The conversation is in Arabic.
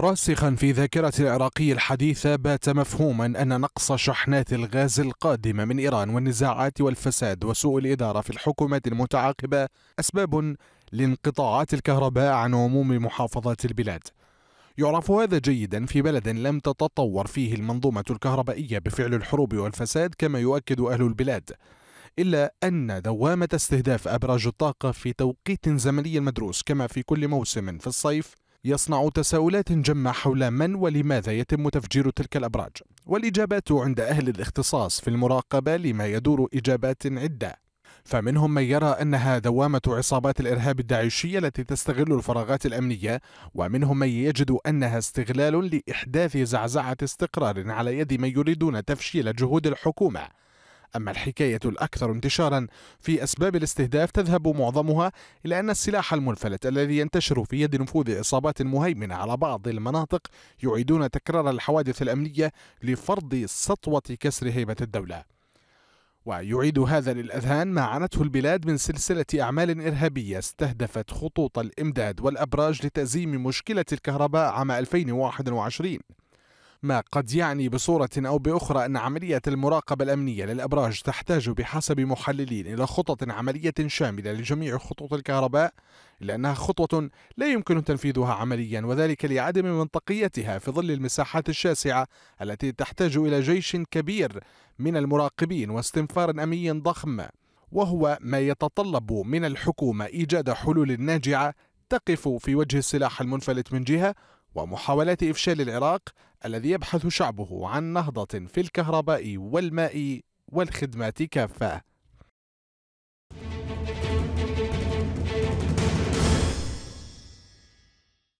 راسخا في ذاكرة العراقي الحديثة بات مفهوما أن نقص شحنات الغاز القادمة من إيران والنزاعات والفساد وسوء الإدارة في الحكومة المتعاقبة أسباب لانقطاعات الكهرباء عن عموم محافظات البلاد يعرف هذا جيدا في بلد لم تتطور فيه المنظومة الكهربائية بفعل الحروب والفساد كما يؤكد أهل البلاد إلا أن دوامة استهداف أبراج الطاقة في توقيت زمني مدروس كما في كل موسم في الصيف يصنع تساؤلات جمة حول من ولماذا يتم تفجير تلك الأبراج والإجابات عند أهل الاختصاص في المراقبة لما يدور إجابات عدة فمنهم من يرى أنها دوامة عصابات الإرهاب الداعشية التي تستغل الفراغات الأمنية ومنهم من يجد أنها استغلال لإحداث زعزعة استقرار على يد من يريدون تفشيل جهود الحكومة أما الحكاية الأكثر انتشارا في أسباب الاستهداف تذهب معظمها إلى أن السلاح المنفلت الذي ينتشر في يد نفوذ عصابات مهيمنة على بعض المناطق يعيدون تكرار الحوادث الأمنية لفرض سطوة كسر هيبة الدولة ويعيد هذا للأذهان ما عانته البلاد من سلسلة أعمال إرهابية استهدفت خطوط الإمداد والأبراج لتأزيم مشكلة الكهرباء عام 2021 ما قد يعني بصورة أو بأخرى أن عملية المراقبة الأمنية للأبراج تحتاج بحسب محللين إلى خطط عملية شاملة لجميع خطوط الكهرباء إلا أنها خطوة لا يمكن تنفيذها عمليا وذلك لعدم منطقيتها في ظل المساحات الشاسعة التي تحتاج إلى جيش كبير من المراقبين واستنفار أمني ضخم وهو ما يتطلب من الحكومة إيجاد حلول ناجعة تقف في وجه السلاح المنفلت من جهة ومحاولات إفشال العراق الذي يبحث شعبه عن نهضة في الكهرباء والماء والخدمات كافة